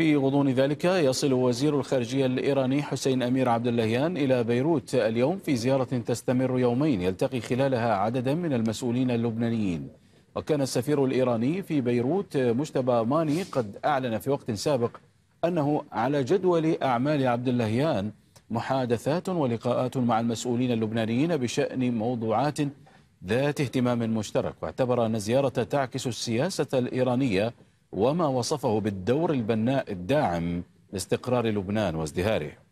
في غضون ذلك يصل وزير الخارجية الإيراني حسين أمير عبد اللهيان إلى بيروت اليوم في زيارة تستمر يومين يلتقي خلالها عددا من المسؤولين اللبنانيين وكان السفير الإيراني في بيروت مجتبى ماني قد أعلن في وقت سابق أنه على جدول أعمال عبد اللهيان محادثات ولقاءات مع المسؤولين اللبنانيين بشأن موضوعات ذات اهتمام مشترك واعتبر أن الزيارة تعكس السياسة الإيرانية وما وصفه بالدور البناء الداعم لاستقرار لبنان وازدهاره